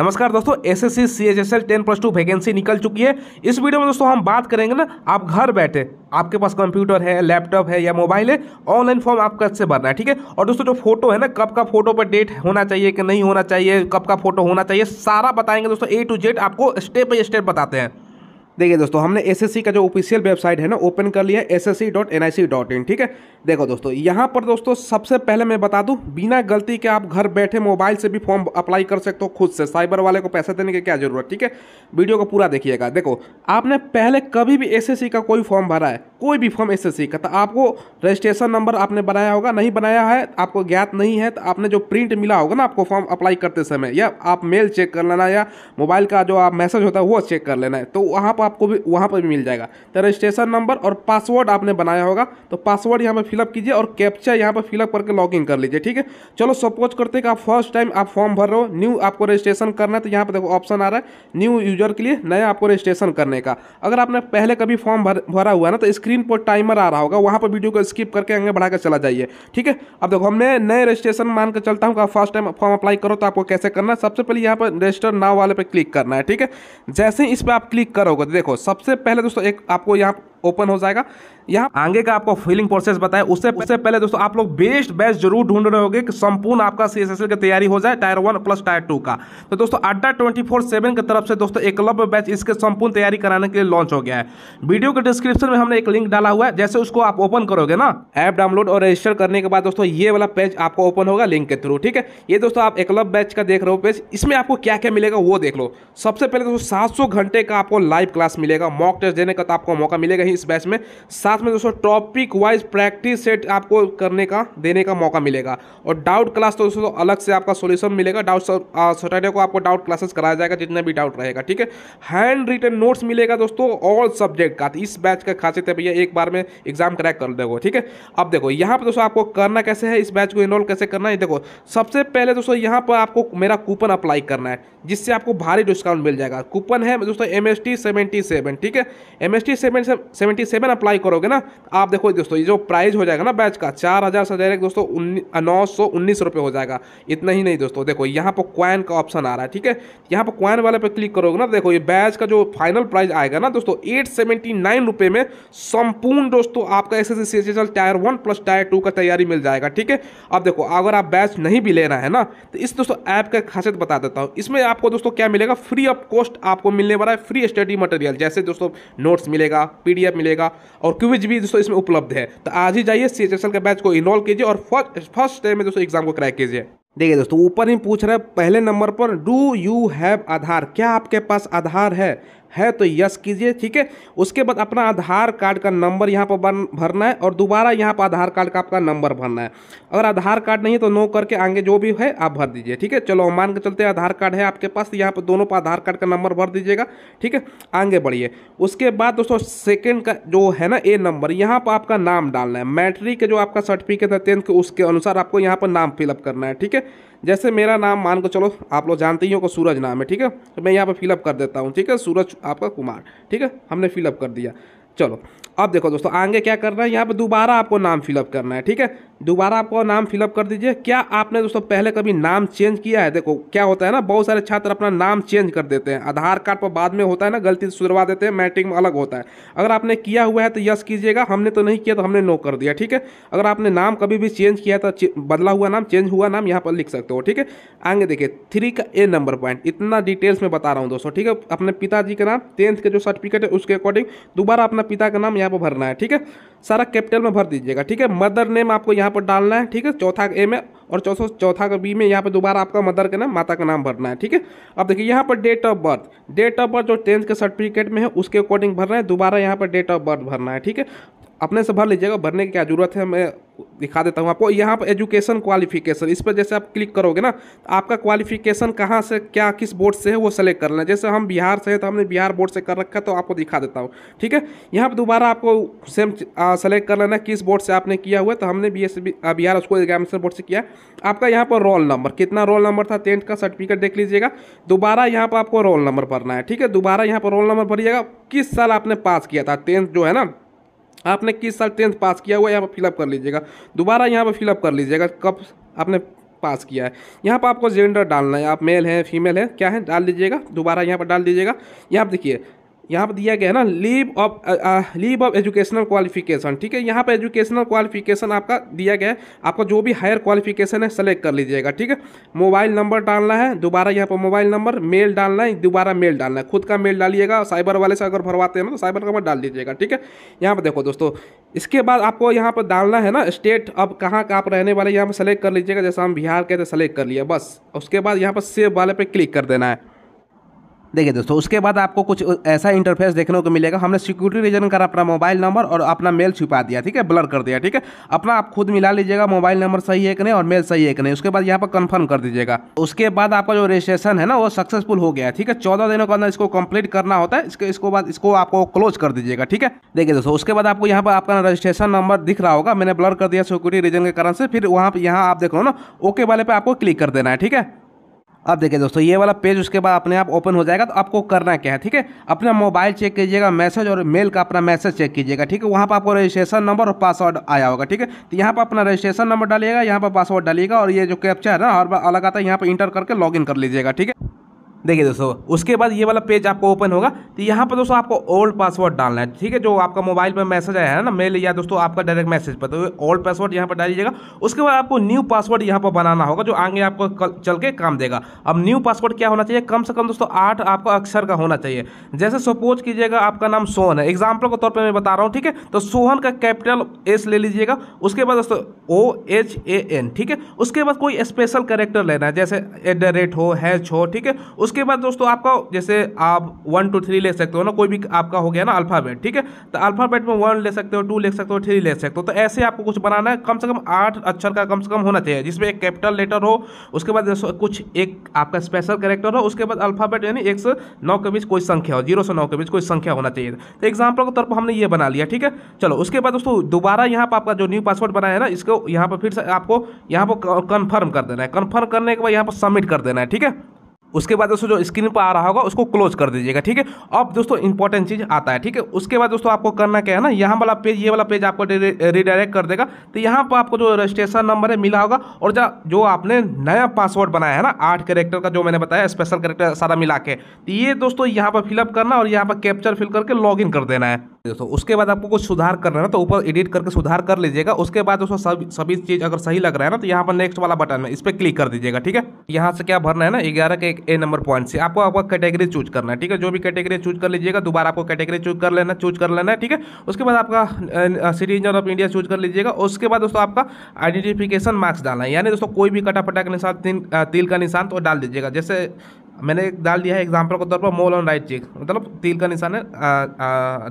नमस्कार दोस्तों S S C C H S L ten plus two vacancy निकल चुकी है इस वीडियो में दोस्तों हम बात करेंगे ना आप घर बैठे आपके पास कंप्यूटर है लैपटॉप है या मोबाइल है ऑनलाइन फॉर्म आप कैसे भरना है ठीक है और दोस्तों जो फोटो है ना कब का फोटो पर डेट होना चाहिए कि नहीं होना चाहिए कब का फोटो होना चाहिए सारा बताएंगे दोस्तों ए टू जेड आपको स्टेप बाई स्टेप बताते हैं देखिए दोस्तों हमने एसएससी का जो ऑफिशियल वेबसाइट है ना ओपन कर लिया एस एस ठीक है देखो दोस्तों यहाँ पर दोस्तों सबसे पहले मैं बता दूँ बिना गलती के आप घर बैठे मोबाइल से भी फॉर्म अप्लाई कर सकते हो खुद से साइबर वाले को पैसे देने की क्या जरूरत ठीक है वीडियो को पूरा देखिएगा देखो आपने पहले कभी भी एस का कोई फॉर्म भरा है कोई भी फॉर्म एस का तो आपको रजिस्ट्रेशन नंबर आपने बनाया होगा नहीं बनाया है आपको ज्ञात नहीं है तो आपने जो प्रिंट मिला होगा ना आपको फॉर्म अप्लाई करते समय या आप मेल चेक कर लेना या मोबाइल का जो आप मैसेज होता है वो चेक कर लेना है तो वहाँ पर आपको भी वहाँ पर भी मिल जाएगा तो रजिस्ट्रेशन नंबर और पासवर्ड आपने बनाया होगा तो पासवर्ड यहाँ पर फिलअप कीजिए और कैप्चा यहाँ पर फिलअप करके लॉगिन कर लीजिए ठीक है चलो सपोज करते हैं कि आप फर्स्ट टाइम आप फॉर्म भर रहे हो न्यू आपको रजिस्ट्रेशन करना है तो यहाँ पर देखो ऑप्शन आ रहा है न्यू यूजर के लिए नया आपको रजिस्ट्रेशन करने का अगर आपने पहले कभी फॉर्म भरा हुआ ना तो स्क्रीन पर टाइमर आ रहा होगा वहाँ पर वीडियो को स्किप करके आगे बढ़ा चला जाइए ठीक है अब देखो हमने नए रजिस्ट्रेशन मान कर चलता हूँ फर्स्ट टाइम फॉर्म अप्लाई करो तो आपको कैसे करना है सबसे पहले यहाँ पर रजिस्टर नाव वाले पर क्लिक करना है ठीक है जैसे ही इस पर आप क्लिक करोगे देखो सबसे पहले दोस्तों एक आपको यहाँ ओपन हो जाएगा यहाँ आगे का आपको फिलिंग प्रोसेस बताए उससे उससे पहले दोस्तों आप लोग बेस्ट बैच जरूर ढूंढ रहे होंगे कि संपूर्ण आपका सी एस की तैयारी हो जाए tier one plus tier two का तो दोस्तों अड्डा ट्वेंटी फोर सेवन की तरफ से दोस्तों एकलव्य बैच इसके संपूर्ण तैयारी कराने के लिए लॉन्च हो गया है वीडियो के डिस्क्रिप्शन में हमने एक लिंक डाला हुआ है जैसे उसको आप ओपन करोगे ना ऐप डाउनलोड और रजिस्टर करने के बाद दोस्तों ये वाला पेज आपको ओपन होगा लिंक के थ्रू ठीक है ये दोस्तों आप एकलव्य बैच का देख रहे हो पेज इसमें आपको क्या क्या मिलेगा वो देख लो सबसे पहले दोस्तों सात घंटे का आपको लाइव क्लास मिलेगा मॉक टेस्ट देने का तो आपको मौका मिलेगा रही इस बैच में साथ में दोस्तों टॉपिक वाइज प्रैक्टिस सेट आपको करने का देने का मौका मिलेगा और डाउट क्लास तो दोस्तों अलग से आपका सोल्यूशन मिलेगा डाउट सैटरडे को आपको डाउट क्लासेस कराया जाएगा जितना भी डाउट रहेगा ठीक है हैंड रिटर्न नोट्स मिलेगा दोस्तों ऑल सब्जेक्ट का इस बैच का खासियत है भैया एक बार में एग्जाम क्रैक कर देगा ठीक है अब देखो यहाँ पर दोस्तों आपको करना कैसे है इस बैच को इनरोल कैसे करना है देखो सबसे पहले दोस्तों यहाँ पर आपको मेरा कूपन अप्लाई करना है जिससे आपको भारी डिस्काउंट मिल जाएगा कूपन है दोस्तों M S T seventy seven ठीक है M S T seven seventy seven apply करोगे ना आप देखो दोस्तों ये जो प्राइस हो जाएगा ना बैच का चार हज़ार से डायरेक्ट दोस्तों नौ सौ उन्नीस रुपये हो जाएगा इतना ही नहीं दोस्तों देखो यहाँ पर क्वाइन का ऑप्शन आ रहा है ठीक है यहाँ पर क्वाइन वाले पर क्लिक करोगे ना देखो ये बैच का जो फाइनल प्राइस आएगा ना दोस्तों एट सेवेंटी नाइन रुपये में संपूर्ण दोस्तों आपका S S C C L tier one plus tier two का तैयारी मिल जाएगा ठीक है अब देखो अगर आप बैच नहीं भी लेना है ना तो इस दोस्तों ऐप का खासियत बता देता हूँ इसमें आपको दोस्तों क्या मिलेगा फ्री ऑफ कॉस्ट आपको मिलने वाला है फ्री स्टडी मटेरियल जैसे दोस्तों नोट्स मिलेगा पी पीडीएफ मिलेगा और क्विज भी दोस्तों इसमें उपलब्ध है तो आज ही जाइए सी के बैच को इनरोल कीजिए और फर्स्ट फर्स्ट टाइम में दोस्तों एग्जाम को क्रैक कीजिए देखिए दोस्तों ऊपर ही पूछ रहे हैं पहले नंबर पर डू यू हैव आधार क्या आपके पास आधार है है तो यस कीजिए ठीक है उसके बाद अपना आधार कार्ड का नंबर यहाँ पर भरना है और दोबारा यहाँ पर आधार कार्ड का आपका नंबर भरना है अगर आधार कार्ड नहीं है तो नो करके आगे जो भी है आप भर दीजिए ठीक है चलो मान के चलते आधार कार्ड है आपके पास यहाँ पर दोनों पर आधार कार्ड का नंबर भर दीजिएगा ठीक है आगे बढ़िए उसके बाद दोस्तों सेकेंड का जो है ना ए नंबर यहाँ पर आपका नाम डालना है मैट्रिक के जो आपका सर्टिफिकेट है टेंथ के उसके अनुसार आपको यहाँ पर नाम फिलअप करना है ठीक है जैसे मेरा नाम मान को चलो आप लोग जानते ही हो को सूरज नाम है ठीक है तो मैं यहाँ पर फिलअप कर देता हूँ ठीक है सूरज आपका कुमार ठीक है हमने फिलअप कर दिया चलो अब देखो दोस्तों आगे क्या करना है यहाँ पर दोबारा आपको नाम फिलअप करना है ठीक है दोबारा आपका नाम फिलअप कर दीजिए क्या आपने दोस्तों पहले कभी नाम चेंज किया है देखो क्या होता है ना बहुत सारे छात्र अपना नाम चेंज कर देते हैं आधार कार्ड पर बाद में होता है ना गलती से सुधरवा देते हैं मैट्रिक में अलग होता है अगर आपने किया हुआ है तो यस कीजिएगा हमने तो नहीं किया तो हमने नो कर दिया ठीक है अगर आपने नाम कभी भी चेंज किया तो बदला हुआ नाम चेंज हुआ नाम यहाँ पर लिख सकते हो ठीक है आगे देखिए थ्री का ए नंबर पॉइंट इतना डिटेल्स में बता रहा हूँ दोस्तों ठीक है अपने पिताजी का नाम टेंथ के जो सर्टिफिकेट है उसके अकॉर्डिंग दोबारा अपना पिता का नाम यहाँ पर भरना है ठीक है सारा कैपिटल में भर दीजिएगा ठीक है मदर नेम आपको यहाँ पर डालना है ठीक है चौथा ए में और चौथा चौथा का बी में यहाँ पर दोबारा आपका मदर का नाम माता का नाम भरना है ठीक है अब देखिए यहाँ पर date of birth date of birth जो टेंथ के सर्टिफिकेट में है उसके अकॉर्डिंग भरना है दोबारा यहाँ पर डेट ऑफ बर्थ भरना है ठीक है अपने से भर लीजिएगा भरने की क्या ज़रूरत है मैं दिखा देता हूँ आपको यहाँ पर एजुकेशन क्वालिफिकेशन इस पर जैसे आप क्लिक करोगे ना तो आपका क्वालिफिकेशन कहाँ से क्या किस बोर्ड से है वो सेलेक्ट करना है जैसे हम बिहार से है तो हमने बिहार बोर्ड से कर रखा तो आपको दिखा देता हूँ ठीक है यहाँ पर दोबारा आपको सेम सेलेक्ट कर लेना किस बोर्ड से आपने किया हुआ है तो हमने B S Bihar school examination board से किया आपका यहाँ पर रोल नंबर कितना रोल नंबर था टेंथ का सर्टिफिकेट देख लीजिएगा दोबारा यहाँ पर आपको रोल नंबर भरना है ठीक है दोबारा यहाँ पर रोल नंबर भरिएगा किस साल आपने पास किया था टेंथ जो है ना आपने किस साल टेंथ पास किया हुआ यहाँ पर फिलअप कर लीजिएगा दोबारा यहाँ पर फिलअप कर लीजिएगा कब आपने पास किया है यहाँ पर आपको जेंडर डालना है आप मेल हैं फीमेल हैं क्या है डाल दीजिएगा दोबारा यहाँ पर डाल दीजिएगा यहाँ पर देखिए यहाँ पर दिया गया है ना level of level of educational qualification ठीक है यहाँ पर एजुकेशनल क्वालिफिकेशन आपका दिया गया है आपका जो भी हायर क्वालिफिकेशन है सेलेक्ट कर लीजिएगा ठीक है मोबाइल नंबर डालना है दोबारा यहाँ पर मोबाइल नंबर मेल डालना है दोबारा मेल डालना है खुद का मेल डालिएगा साइबर वाले से अगर भरवाते हैं ना तो साइबर का डाल दीजिएगा ठीक है यहाँ पर देखो दोस्तों इसके बाद आपको यहाँ पर डालना है ना स्टेट अब कहाँ का आप रहने वाले यहाँ पर सेलेक्ट कर लीजिएगा जैसा हम बिहार के थे सेलेक्ट कर लिए बस उसके बाद यहाँ पर सेव वाले पर क्लिक कर देना है देखिए दोस्तों उसके बाद आपको कुछ ऐसा इंटरफेस देखने को मिलेगा हमने सिक्योरिटी रीजन कर अपना मोबाइल नंबर और अपना मेल छुपा दिया ठीक है ब्लर कर दिया ठीक है अपना आप खुद मिला लीजिएगा मोबाइल नंबर सही है कि नहीं और मेल सही है कि नहीं उसके बाद यहाँ पर कंफर्म कर दीजिएगा उसके बाद आपका जो रजिस्ट्रेशन है ना वो सक्सेसफुल हो गया ठीक है चौदह दिनों के अंदर इसको कंप्लीट करना होता है इसके इसको बाद इसको आपको क्लोज कर दीजिएगा ठीक है देखिए दोस्तों उसके बाद आपको यहाँ पर आपका रजिस्ट्रेशन नंबर दिख रहा होगा मैंने ब्लर कर दिया सिक्योरिटी रीजन के कारण से फिर वहाँ पर यहाँ आप देख लो ना ओके वाले पर आपको क्लिक कर देना है ठीक है अब देखिए दोस्तों ये वाला पेज उसके बाद अपने आप ओपन हो जाएगा तो आपको करना क्या है ठीक है अपना मोबाइल चेक कीजिएगा मैसेज और मेल का अपना मैसेज चेक कीजिएगा ठीक है वहाँ पर आपको रजिस्ट्रेशन नंबर और पासवर्ड आया होगा ठीक है तो यहाँ पर अपना रजिस्ट्रेशन नंबर डालिएगा यहाँ पर पासवर्ड डालिएगा और ये जो कैप्चा है ना हर बार अलग आता है यहाँ पर इंटर करके लॉग कर लीजिएगा ठीक है देखिए दोस्तों उसके बाद ये वाला पेज आपको ओपन होगा तो यहाँ पर दोस्तों आपको ओल्ड पासवर्ड डालना है ठीक है जो आपका मोबाइल पर मैसेज आया है ना मेल या दोस्तों आपका डायरेक्ट मैसेज पर तो ओल्ड पासवर्ड यहाँ पर डालिएगा उसके बाद आपको न्यू पासवर्ड यहाँ पर बनाना होगा जो आगे आपको चल के काम देगा अब न्यू पासवर्ड क्या होना चाहिए कम से कम दोस्तों आठ आपका अक्षर का होना चाहिए जैसे सपोज कीजिएगा आपका नाम सोहन है एग्जाम्पल के तौर पर मैं बता रहा हूँ ठीक है तो सोहन का कैपिटल एस ले लीजिएगा उसके बाद दोस्तों ओ एच ए एन ठीक है उसके बाद कोई स्पेशल करेक्टर लेना है जैसे एट द रेट हो हैच हो ठीक है उसके उसके बाद दोस्तों आपका जैसे आप वन टू थ्री ले सकते हो ना कोई भी आपका हो गया ना अल्फ़ाबेट ठीक है तो अल्फ़ाबेट में वन ले सकते हो टू ले सकते हो थ्री ले सकते हो तो ऐसे आपको कुछ बनाना है कम से कम आठ अक्षर का कम से कम होना चाहिए जिसमें एक कैपिटल लेटर हो उसके बाद कुछ एक आपका स्पेशल कैरेक्टर हो उसके बाद अल्फ़ाबेट यानी एक से नौ के बीच कोई संख्या हो जीरो से नौ के बीच कोई संख्या होना चाहिए तो एग्जाम्पल के तौर पर हमने ये बना लिया ठीक है चलो उसके बाद दोस्तों दोबारा यहाँ पर आपका जो न्यू पासवर्ड बनाया है ना इसको यहाँ पर फिर से आपको यहाँ पर कन्फर्म कर देना है कन्फर्म करने के बाद यहाँ पर सबमिट कर देना है ठीक है उसके बाद दोस्तों जो स्क्रीन पर आ रहा होगा उसको क्लोज कर दीजिएगा ठीक है अब दोस्तों इंपॉर्टेंट चीज़ आता है ठीक है उसके बाद दोस्तों आपको करना क्या है ना यहाँ वाला पेज ये वाला पेज आपको रिडायरेक्ट कर देगा तो यहाँ पर आपको जो रजिस्ट्रेशन नंबर है मिला होगा और जो जो आपने नया पासवर्ड बनाया है ना आठ करेक्टर का जो मैंने बताया स्पेशल करेक्टर सारा मिला के तो ये दोस्तों यहाँ पर फिलअप करना और यहाँ पर कैप्चर फिल करके लॉग कर देना है दोस्तों उसके बाद आपको कुछ सुधार करना है ना तो ऊपर एडिट करके सुधार कर लीजिएगा उसके बाद दोस्तों सभी चीज़ अगर सही लग रहा है ना तो यहाँ पर नेक्स्ट वाला बटन है इस पर क्लिक कर दीजिएगा ठीक है यहाँ से क्या भरना है ना ग्यारह के एक ए नंबर पॉइंट से आपको आपका कैटेगरी चूज करना है ठीक है जो भी कैटेगरी चूज कर लीजिएगा दोबारा आपको कैटेगरी चूज कर लेना चूज कर लेना है ठीक है उसके बाद आपका सिटीजन ऑफ इंडिया चूज कर लीजिएगा उसके बाद दोस्तों आपका आइडेंटिफिकेशन मार्क्स डालना है यानी दोस्तों कोई भी कटापटा के निशान तिल का निशान तो डाल दीजिएगा जैसे मैंने एक डाल दिया है एग्जाम्पल के तौर पर मोल ऑन राइट चीक मतलब तिल का निशान है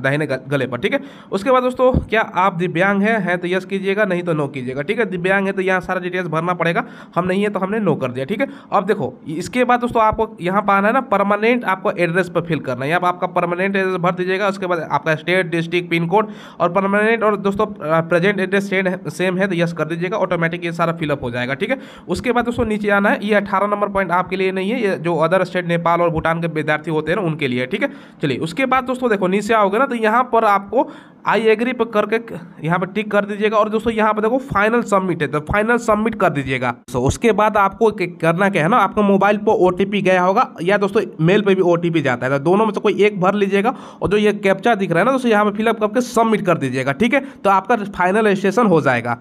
दाहिने गले पर ठीक है उसके बाद दोस्तों क्या आप दिव्यांग हैं है, तो यस कीजिएगा नहीं तो नो कीजिएगा ठीक है दिव्यांग है तो यहाँ सारा डिटेल्स भरना पड़ेगा हम नहीं है तो हमने नो कर दिया ठीक है अब देखो इसके बाद दोस्तों आपको यहाँ पर आना है ना परमानेंट आपको एड्रेस पर फिल करना है यहाँ आपका परमानेंट एड्रेस भर दीजिएगा उसके बाद आपका स्टेट डिस्ट्रिक्ट पिन कोड और परमानेंट और दोस्तों प्रेजेंट एड्रेस सेम है तो यस कर दीजिएगा ऑटोमेटिक ये सारा फिलअप हो जाएगा ठीक है उसके बाद दोस्तों नीचे आना है ये अठारह नंबर पॉइंट आपके लिए नहीं है ये जो अदर अदर स्टेट नेपाल और भूटान के विद्यार्थी होते हैं उनके लिए ठीक है चलिए उसके बाद दोस्तों देखो नीचे आओगे ना तो यहाँ पर आपको आई एग्री पर करके यहाँ पर टिक कर दीजिएगा और दोस्तों यहाँ पर देखो फाइनल सबमिट है तो फाइनल सबमिट कर दीजिएगा तो उसके बाद आपको करना क्या है ना आपका मोबाइल पर ओ गया होगा या दोस्तों मेल पर भी ओ जाता है तो दोनों में से कोई एक भर लीजिएगा और जो ये कैप्चा दिख रहा है ना दोस्तों यहाँ पर फिलअप करके सबमिट कर दीजिएगा ठीक है तो आपका फाइनल रजिस्ट्रेशन हो जाएगा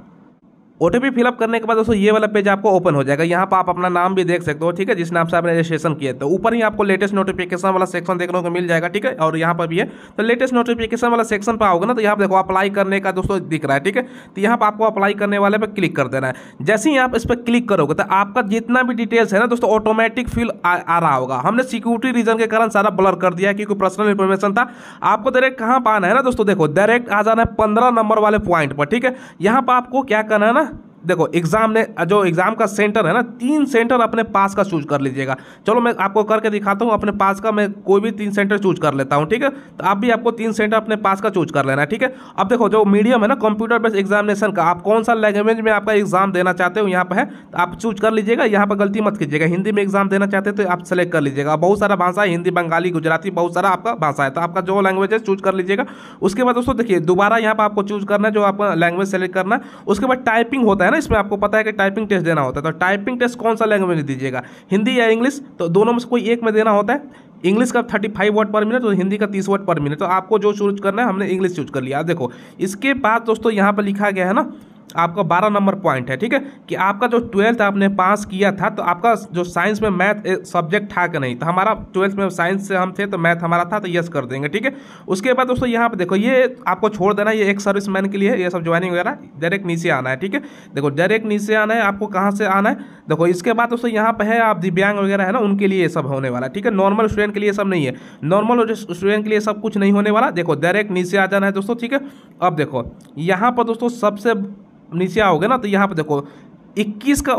ओ टी फिलअप करने के बाद दोस्तों ये वाला पेज आपको ओपन हो जाएगा यहाँ पर आप अपना नाम भी देख सकते हो ठीक है जिस नाम से आपने रजिस्ट्रेशन किया तो ऊपर ही आपको लेटेस्ट नोटिफिकेशन वाला सेक्शन देखने को मिल जाएगा ठीक है और यहाँ पर भी है तो लेटेस्ट नोटिफिकेशन वाला सेक्शन पर आओगे ना तो यहाँ पर देखो अप्लाई करने का दोस्तों दिख रहा है ठीक है तो यहाँ पर आपको अप्लाई करने वाले पर क्लिक कर देना है जैसे ही आप इस पर क्लिक करोगे तो आपका जितना भी डिटेल्स है ना दोस्तों ऑटोमेटिक फिल आ, आ रहा होगा हमने सिक्योरिटी रीजन के कारण सारा ब्लर कर दिया क्योंकि पर्सनल इन्फॉर्मेशन था आपको डायरेक्ट कहाँ पर आना है ना दोस्तों देखो डायरेक्ट आ जाना है पंद्रह नंबर वाले पॉइंट पर ठीक है यहाँ पर आपको क्या करना है ना देखो एग्ज़ाम ने जो एग्ज़ाम का सेंटर है ना तीन सेंटर अपने पास का चूज कर लीजिएगा चलो मैं आपको करके दिखाता हूँ अपने पास का मैं कोई भी तीन सेंटर चूज कर लेता हूँ ठीक है तो आप भी आपको तीन सेंटर अपने पास का चूज कर लेना है ठीक है अब देखो जो मीडियम है ना कंप्यूटर बेस्ड एग्जामिनेशन का आप कौन सा लैंग्वेज में आपका एग्जाम देना चाहते हो यहाँ पर है तो आप चूज कर लीजिएगा यहाँ पर गलती मत कीजिएगा हिंदी में एग्जाम देना चाहते हो तो आप सेलेक्ट कर लीजिएगा बहुत सारा भाषा है हिंदी बंगाली गुजराती बहुत सारा आपका भाषा है तो आपका जो लैंग्वेज है चूज कर लीजिएगा उसके बाद दोस्तों देखिए दोबारा यहाँ पर आपको चूज करना है जो आपका लैंग्वेज सेलेक्ट करना है उसके बाद टाइपिंग होता है ना ना इसमें आपको पता है कि टाइपिंग टेस्ट देना होता है तो टाइपिंग टेस्ट कौन सा लैंग्वेज दीजिएगा हिंदी या इंग्लिश तो दोनों में से कोई एक में देना होता है इंग्लिश का thirty five word per minute और हिंदी का तीस वर्ड पर मिनट तो आपको जो चूज करना है हमने इंग्लिश चूज कर लिया देखो इसके बाद दोस्तों यहाँ पर लिखा गया है ना आपका बारह नंबर पॉइंट है ठीक है कि आपका जो ट्वेल्थ आपने पास किया था तो आपका जो साइंस में मैथ सब्जेक्ट था कि नहीं तो हमारा ट्वेल्थ में साइंस से हम थे तो मैथ हमारा था तो यस कर देंगे ठीक है उसके बाद दोस्तों यहाँ पर देखो ये आपको छोड़ देना ये एक सर्विस मैन के लिए ये सब ज्वाइनिंग वगैरह डायरेक्ट नीचे आना है ठीक है देखो डायरेक्ट नीचे आना है आपको कहाँ से आना है देखो इसके बाद दोस्तों यहाँ पर है आप दिव्यांग वगैरह है ना उनके लिए ये सब होने वाला है ठीक है नॉर्मल स्टूडेंट के लिए सब नहीं है नॉर्मल स्टूडेंट के लिए सब कुछ नहीं होने वाला देखो डायरेक्ट नीचे आ जाना है दोस्तों ठीक है अब देखो यहाँ पर दोस्तों सबसे नीचे आओगे ना तो यहाँ पे देखो इक्कीस का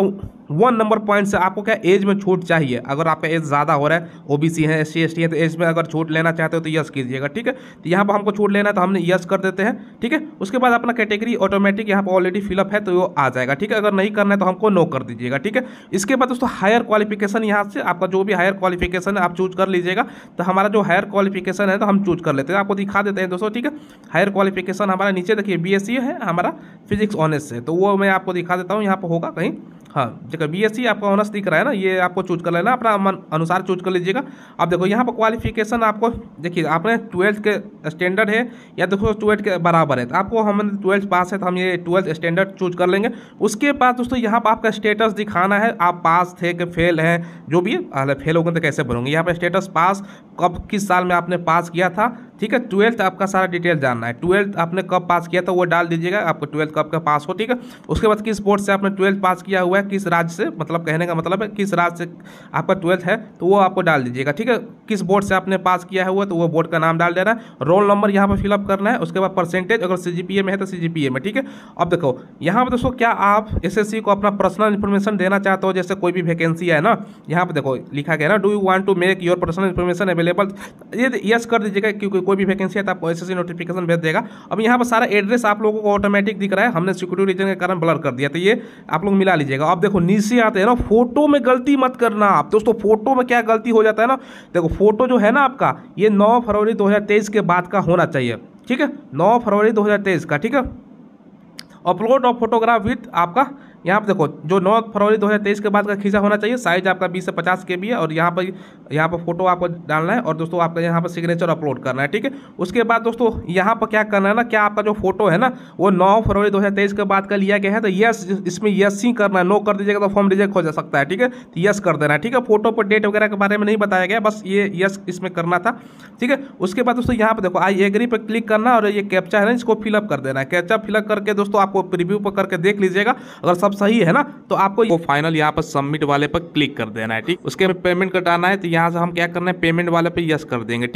वन नंबर पॉइंट से आपको क्या एज में छूट चाहिए अगर आपका एज ज़्यादा हो रहा है ओबीसी है एस सी है तो एज में अगर छूट लेना चाहते हो तो यस कीजिएगा ठीक है तो यहाँ पर हमको छूट लेना है तो हमने यस कर देते हैं ठीक है उसके बाद अपना कैटेगरी ऑटोमेटिक यहाँ पर ऑलरेडी फिलअप है तो वो आ जाएगा ठीक है अगर नहीं करना है तो हमको नो कर दीजिएगा ठीक है इसके बाद दोस्तों हायर क्वालिफिकेशन यहाँ से आपका जो भी हायर क्वालिफिकेशन है आप चूज कर लीजिएगा तो हमारा जो हायर क्वालिफिकेशन है तो हम चूज कर लेते हैं आपको दिखा देते हैं दोस्तों ठीक है हायर क्वालिफिकेशन हमारा नीचे देखिए बी e है हमारा फिजिक्स ऑनर्स है तो वो मैं आपको दिखा देता हूँ यहाँ पर होगा होगा कहीं हाँ देखो बी एस आपका ऑनर्स दिख रहा है ना ये आपको चूज कर लेना अपना मन अनुसार चूज कर लीजिएगा अब देखो यहाँ पर क्वालिफिकेशन आपको देखिए आपने ट्वेल्थ के स्टैंडर्ड है या देखो ट्वेल्थ के बराबर है तो आपको हम ट्वेल्थ पास है तो हम ये ट्वेल्थ स्टैंडर्ड चूज कर लेंगे उसके बाद दोस्तों यहाँ पर आपका स्टेटस दिखाना है आप पास थे कि फेल हैं जो भी फेल हो गए तो कैसे बनोगे यहाँ पर स्टेटस पास कब किस साल में आपने पास किया था ठीक है ट्वेल्थ आपका सारा डिटेल जानना है ट्वेल्थ आपने कब पास किया था वो डाल दीजिएगा आपको ट्वेल्थ कब का पास हो ठीक है उसके बाद किस बोर्ड से आपने ट्वेल्थ पास किया हुआ है किस राज्य से मतलब कहने का मतलब है किस राज्य से आपका ट्वेल्थ है तो वो आपको डाल दीजिएगा ठीक है किस बोर्ड से आपने पास किया हुआ तो वो बोर्ड का नाम डाल देना है रोल नंबर यहाँ पर फिलअप करना है उसके बाद परसेंटेज अगर सी में है तो सी में ठीक है अब देखो यहाँ पर दोस्तों क्या आप एस को अपना पर्सनल इन्फॉर्मेशन देना चाहते हो जैसे कोई भी वैकेंसी है ना यहाँ पर देखो लिखा गया ना do you want to make your personal information available ये यस कर दीजिएगा क्योंकि कोई भी वैकेंसी है तो आपको ऐसे नोटिफिकेशन भेज देगा अब यहाँ पर सारा एड्रेस आप लोगों को ऑटोमेटिक दिख रहा है हमने सिक्योरिटी रीजन के कारण ब्लर कर दिया तो ये आप लोग मिला लीजिएगा अब देखो नीचे आते हैं ना फोटो में गलती मत करना आप दोस्तों फोटो में क्या गलती हो जाता है ना देखो फोटो जो है ना आपका ये नौ फरवरी दो के बाद का होना चाहिए ठीक है नौ फरवरी दो का ठीक है अपलोड ऑफ फोटोग्राफ विथ आपका यहाँ पर देखो जो नौ फरवरी 2023 के बाद का खींचा होना चाहिए साइज आपका बीस से पचास के भी है और यहाँ पर यहाँ पर फोटो आपको डालना है और दोस्तों आपका यहाँ पर सिग्नेचर अपलोड करना है ठीक है उसके बाद दोस्तों यहाँ पर क्या करना है ना क्या आपका जो फोटो है ना वो नौ फरवरी दो के बाद का लिया गया है तो यस इसमें यस ही करना है नो कर दीजिएगा तो फॉर्म रिजेक्ट हो जा सकता है ठीक है तो यस कर देना है ठीक है फोटो पर डेट वगैरह के बारे में नहीं बताया गया बस ये यस इसमें करना था ठीक है उसके बाद दोस्तों यहाँ पर देखो आई एग्री पर क्लिक करना और ये कैप्चा है ना इसको फिलअप कर देना है कैप्चा फिलअप करके दोस्तों आपको प्रिव्यू पर करके देख लीजिएगा अगर सबसे सही है ना तो आपको वो फाइनल यहाँ पर सबमिट वाले पर क्लिक कर देना है ठीक उसके पेमेंट कटाना है तो यहाँ से हम क्या करना है पेमेंट वाले पे यस कर देंगे ठीक